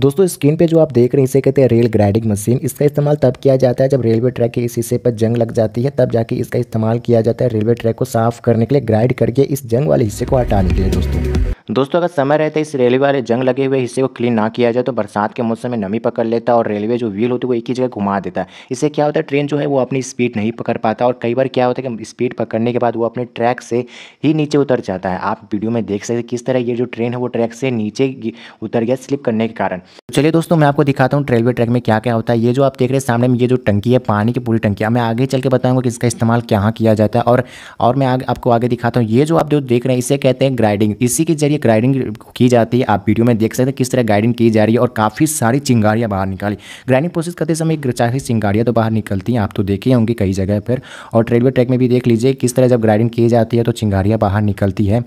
दोस्तों स्क्रीन पे जो आप देख रहे हैं इसे कहते हैं रेल ग्राइडिंग मशीन इसका इस्तेमाल तब किया जाता है जब रेलवे ट्रैक के इस हिस्से पर जंग लग जाती है तब जाके इसका इस्तेमाल किया जाता है रेलवे ट्रैक को साफ करने के लिए ग्राइड करके इस जंग वाले हिस्से को हटाने के लिए दोस्तों दोस्तों अगर समय रहते इस रेलवे वाले जंग लगे हुए हिस्से को क्लीन ना किया जाए तो बरसात के मौसम में नमी पकड़ लेता है और रेलवे जो व्हील होती है वो एक ही जगह घुमा देता है इससे क्या होता है ट्रेन जो है वो अपनी स्पीड नहीं पकड़ पाता और कई बार क्या होता है कि स्पीड पकड़ने के बाद वो अपने ट्रैक से ही नीचे उतर जाता है आप वीडियो में देख सकते किस तरह ये जो ट्रेन है वो ट्रैक से नीचे उतर गया स्लिप करने के कारण चलिए दोस्तों मैं आपको दिखाता हूँ रेलवे ट्रैक में क्या क्या होता है ये जो आप देख रहे हैं सामने में ये जो टंकी है पानी की पूरी टंकी है मैं आगे चल के बताऊँगा कि इसका इस्तेमाल कहाँ किया जाता है और और मैं आगे आपको आगे दिखाता हूँ ये जो आप जो देख रहे हैं इसे कहते हैं ग्राइडिंग इसी के जरिए ग्राइडिंग की जाती है आप वीडियो में देख सकते हैं किस तरह ग्राइडिंग की जा रही है और काफ़ी सारी चिंगारियाँ बाहर निकाली ग्राइडिंग प्रोसेस करते समय चाहे चिंगारियाँ तो बाहर निकलती हैं आप तो देखे होंगे कई जगह पर और रेलवे ट्रैक में भी देख लीजिए किस तरह जब ग्राइडिंग की जाती है तो चिंगारियाँ बाहर निकलती है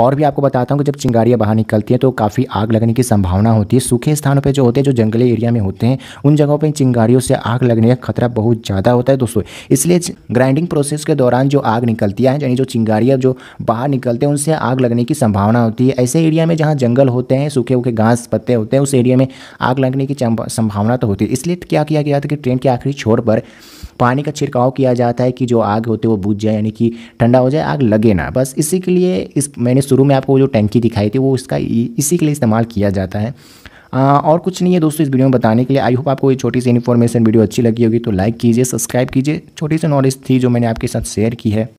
और भी आपको बताता हूँ कि जब चिंगारियाँ बाहर निकलती हैं तो काफ़ी आग लगने की संभावना होती है सूखे स्थानों पर पे जो होते हैं जो जंगली एरिया में होते हैं उन जगहों पर चिंगारियों से आग लगने का खतरा बहुत ज़्यादा होता है दोस्तों इसलिए ग्राइंडिंग प्रोसेस के दौरान जो आग निकलती है यानी जो चिंगारियाँ जो बाहर निकलते हैं उनसे आग लगने की संभावना होती है ऐसे एरिया में जहाँ जंगल होते हैं सूखे उखे घास पत्ते होते हैं उस एरिया में आग लगने की संभावना तो होती है इसलिए तो क्या किया गया था कि ट्रेन के आखिरी छोर पर पानी का छिड़काव किया जाता है कि जो आग होती है वो बुझ जाए यानी कि ठंडा हो जाए आग लगे ना बस इसी के लिए इस मैंने शुरू में आपको जो टैंकी दिखाई थी वो इसका इसी के लिए इस्तेमाल किया जाता है और कुछ नहीं है दोस्तों इस वीडियो में बताने के लिए आई होप आपको ये छोटी सी इन्फॉर्मेशन वीडियो अच्छी लगी होगी तो लाइक कीजिए सब्सक्राइब कीजिए छोटी सी नॉलेज थी जो मैंने आपके साथ शेयर की है